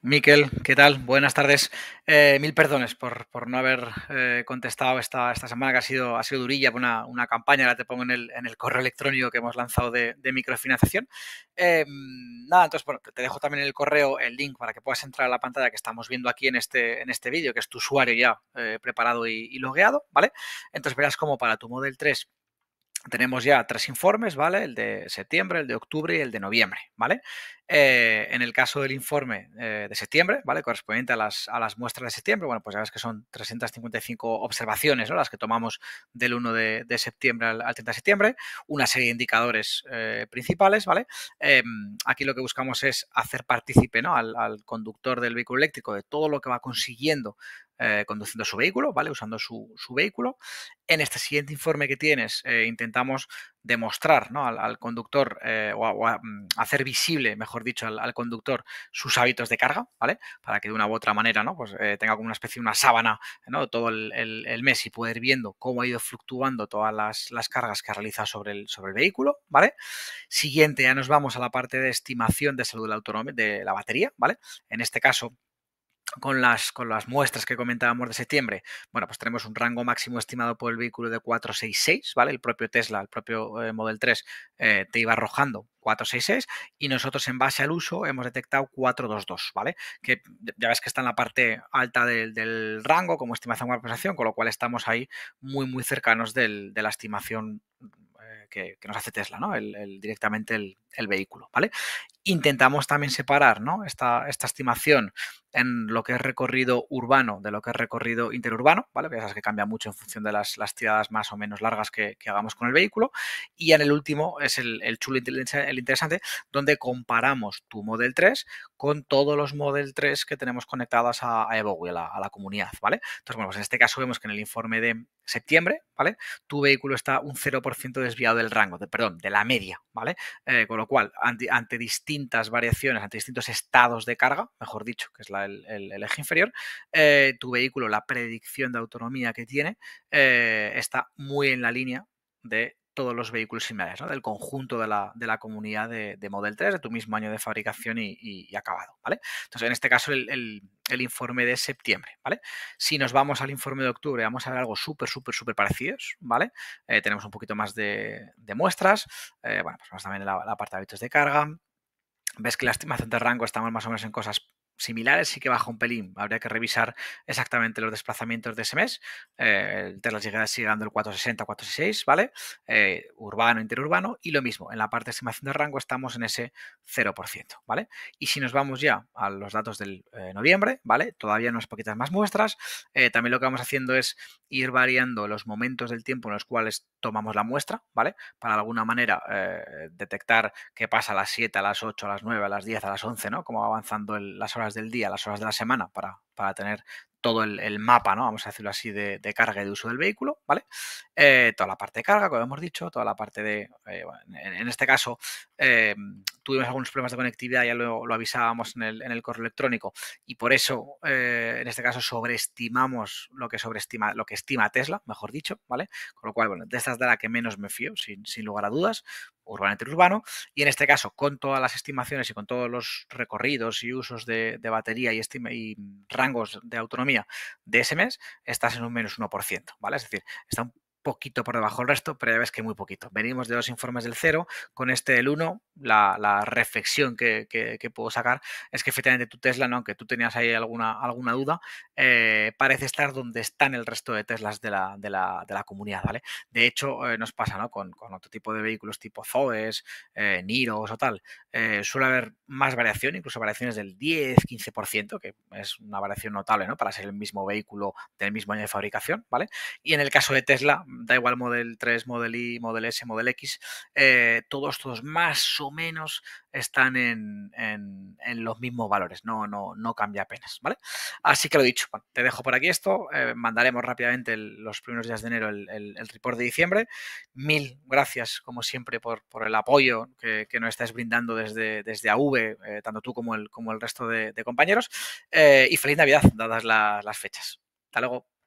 Miquel, ¿qué tal? Buenas tardes. Eh, mil perdones por, por no haber eh, contestado esta, esta, semana, que ha sido, ha sido durilla una, campaña, la te pongo en el, correo electrónico que hemos lanzado de, microfinanciación. Em, nada, entonces, bueno, te dejo también en el correo el link para que puedas entrar a la pantalla que estamos viendo aquí en este, en este vídeo, que es tu usuario ya eh, preparado y, y logueado, ¿vale? Entonces verás cómo para tu Model 3 tenemos ya tres informes, ¿vale? El de septiembre, el de octubre y el de noviembre, ¿vale? Eh, en el caso del informe eh, de septiembre, ¿vale? Correspondiente a las, a las, muestras de septiembre, bueno, pues ya ves que son 355 observaciones, ¿no? Las que tomamos del 1 de, septiembre al, 30 de septiembre, una serie de indicadores eh, principales, ¿vale? aquí lo que buscamos es hacer partícipe, Al, conductor del vehículo eléctrico de todo lo que va consiguiendo conduciendo su vehículo, ¿vale? Usando su, vehículo. En este siguiente informe que tienes, intentamos demostrar ¿no? al, conductor o, mm, hacer visible, mejor dicho, al, conductor sus hábitos de carga, ¿vale? Para que de una u otra manera, ¿no? Pues eh, tenga como una especie, una sábana, ¿no? Todo el, mes y poder ir viendo cómo ha ido fluctuando todas las, las cargas que realiza sobre el, sobre el vehículo, ¿vale? Siguiente, ya nos vamos a la parte de estimación de salud de la de la batería, ¿vale? En este caso, con las, con las muestras que comentábamos de septiembre, bueno, pues tenemos un rango máximo estimado por el vehículo de 466, ¿vale? El propio Tesla, el propio eh, Model 3 eh, te iba arrojando 466 y nosotros en base al uso hemos detectado 422, ¿vale? Que ya ves que está en la parte alta del, rango como estimación de compensación, con lo cual estamos ahí muy, muy cercanos de la estimación eh, que, nos hace Tesla, ¿no? El, directamente el, el, vehículo, ¿vale? intentamos también separar esta, estimación en lo que es recorrido urbano de lo que es recorrido interurbano, ¿vale? Ya que cambia mucho en función de las, tiradas más o menos largas que, hagamos con el vehículo. Y en el último es el, chulo, el interesante, donde comparamos tu Model 3 con todos los Model 3 que tenemos conectados a, Evo, a la, a la comunidad, ¿vale? Entonces, bueno, pues en este caso vemos que en el informe de septiembre, ¿vale? Tu vehículo está un 0% desviado del rango, de, perdón, de la media, ¿vale? Eh, con lo cual, ante, ante variaciones, ante distintos estados de carga, mejor dicho, que es la, el, eje inferior, eh, tu vehículo, la predicción de autonomía que tiene, eh, está muy en la línea de todos los vehículos similares, del conjunto de la, comunidad de, Model 3, de tu mismo año de fabricación y, acabado. ¿vale? Entonces, en este caso, el, informe de septiembre. ¿vale? Si nos vamos al informe de octubre, vamos a ver algo súper, súper, súper parecidos. ¿vale? Eh, tenemos un poquito más de, muestras, bueno, pues más también la, la parte de hábitos de carga, ves que la estimación de rango estamos más o menos en cosas similares sí que baja un pelín. Habría que revisar exactamente los desplazamientos de ese mes. Eh, el de las llegadas sigue dando el 460, 466, ¿vale? Eh, urbano, interurbano. Y lo mismo, en la parte de estimación de rango estamos en ese 0%, ¿vale? Y si nos vamos ya a los datos del eh, noviembre, ¿vale? Todavía unas poquitas más muestras. también lo que vamos haciendo es ir variando los momentos del tiempo en los cuales tomamos la muestra, ¿vale? Para de alguna manera detectar qué pasa a las 7, a las 8, a las 9, a las 10, a las 11, ¿no? Cómo avanzando las horas del día, las horas de la semana para, para tener todo el, mapa, ¿no? Vamos a decirlo así, de, carga y de uso del vehículo, ¿vale? Eh, toda la parte de carga, como hemos dicho, toda la parte de. Eh, en, este caso, eh, tuvimos algunos problemas de conectividad, ya lo, lo avisábamos en el, correo electrónico, y por eso, en este caso, sobreestimamos lo que sobreestima, lo que estima Tesla, mejor dicho, ¿vale? Con lo cual, bueno, de estas de la que menos me fío, sin, lugar a dudas, urbano entre urbano, y en este caso, con todas las estimaciones y con todos los recorridos y usos de, batería y rangos de autonomía de ese mes, estás en un menos 1%, ¿vale? Es decir, está un poquito por debajo del resto, pero ya ves que muy poquito. Venimos de los informes del 0, con este del 1 la, reflexión que, puedo sacar es que efectivamente tu Tesla, ¿no? aunque tú tenías ahí alguna, alguna duda, eh, parece estar donde están el resto de Teslas de la, comunidad, ¿vale? De hecho, eh, nos pasa con, otro tipo de vehículos tipo Zoes, eh, Niros o tal. suele haber más variación, incluso variaciones del 10-15%, que es una variación notable ¿no? para ser el mismo vehículo del mismo año de fabricación, ¿vale? Y en el caso de Tesla, da igual Model 3, Model Y, Model S, Model X, todos, todos más menos están en, los mismos valores, no, no, no cambia apenas, ¿vale? Así que lo dicho, te dejo por aquí esto, eh, mandaremos rápidamente los primeros días de enero el, report de diciembre. Mil gracias, como siempre, por, por el apoyo que, nos estáis brindando desde, desde AV, eh, tanto tú como el, como el resto de, compañeros, eh, y feliz Navidad, dadas las fechas. Hasta luego.